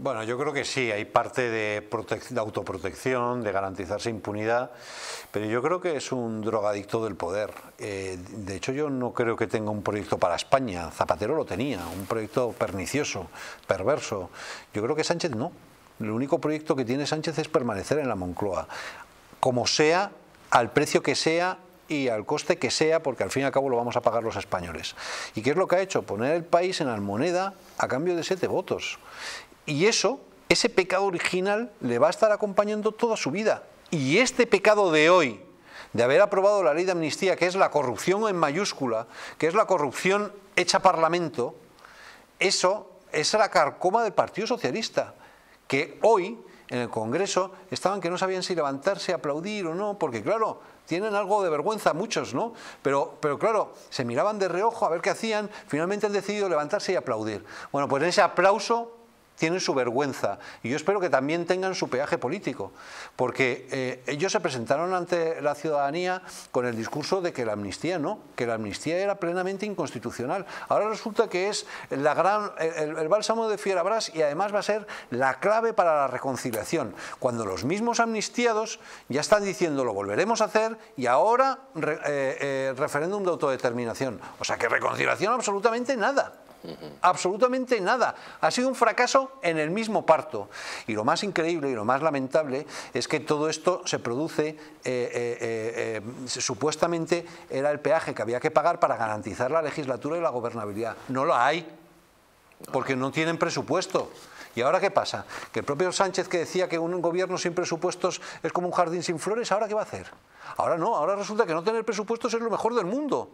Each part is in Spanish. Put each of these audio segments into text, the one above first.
Bueno, yo creo que sí, hay parte de, de, autoprotección, de garantizarse impunidad, pero yo creo que es un drogadicto del poder. Eh, de hecho, yo no creo que tenga un proyecto para España. Zapatero lo tenía, un proyecto pernicioso, perverso. Yo creo que Sánchez no. El único proyecto que tiene Sánchez es permanecer en la Moncloa. Como sea, al precio que sea, y al coste que sea, porque al fin y al cabo lo vamos a pagar los españoles. ¿Y qué es lo que ha hecho? Poner el país en almoneda a cambio de siete votos. Y eso, ese pecado original, le va a estar acompañando toda su vida. Y este pecado de hoy, de haber aprobado la ley de amnistía, que es la corrupción en mayúscula, que es la corrupción hecha parlamento, eso es la carcoma del Partido Socialista, que hoy en el Congreso estaban que no sabían si levantarse, aplaudir o no, porque claro, tienen algo de vergüenza muchos, ¿no? Pero, pero claro, se miraban de reojo a ver qué hacían, finalmente han decidido levantarse y aplaudir. Bueno, pues en ese aplauso tienen su vergüenza y yo espero que también tengan su peaje político, porque eh, ellos se presentaron ante la ciudadanía con el discurso de que la amnistía no, que la amnistía era plenamente inconstitucional. Ahora resulta que es la gran, el, bálsamo de Fierabras y además va a ser la clave para la reconciliación, cuando los mismos amnistiados ya están diciendo lo volveremos a hacer y ahora eh, eh, referéndum de autodeterminación. O sea que reconciliación absolutamente nada absolutamente nada. Ha sido un fracaso en el mismo parto. Y lo más increíble y lo más lamentable es que todo esto se produce, eh, eh, eh, supuestamente era el peaje que había que pagar para garantizar la legislatura y la gobernabilidad. No lo hay, porque no tienen presupuesto. ¿Y ahora qué pasa? Que el propio Sánchez que decía que un gobierno sin presupuestos es como un jardín sin flores, ¿ahora qué va a hacer? Ahora no, ahora resulta que no tener presupuestos es lo mejor del mundo.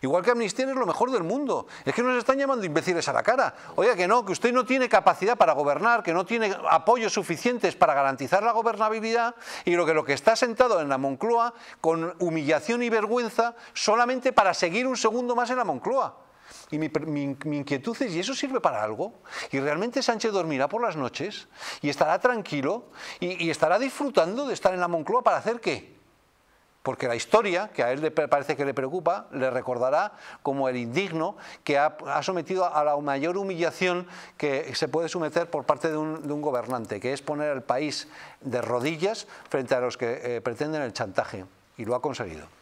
Igual que Amnistía es lo mejor del mundo. Es que nos están llamando imbéciles a la cara. Oiga, que no, que usted no tiene capacidad para gobernar, que no tiene apoyos suficientes para garantizar la gobernabilidad y lo que, lo que está sentado en la Moncloa con humillación y vergüenza solamente para seguir un segundo más en la Moncloa. Y mi, mi, inquietud es, ¿y eso sirve para algo? ¿Y realmente Sánchez dormirá por las noches? ¿Y estará tranquilo? ¿Y, y estará disfrutando de estar en la Moncloa para hacer qué? porque la historia, que a él le parece que le preocupa, le recordará como el indigno que ha, sometido a la mayor humillación que se puede someter por parte de un, gobernante, que es poner al país de rodillas frente a los que eh, pretenden el chantaje, y lo ha conseguido.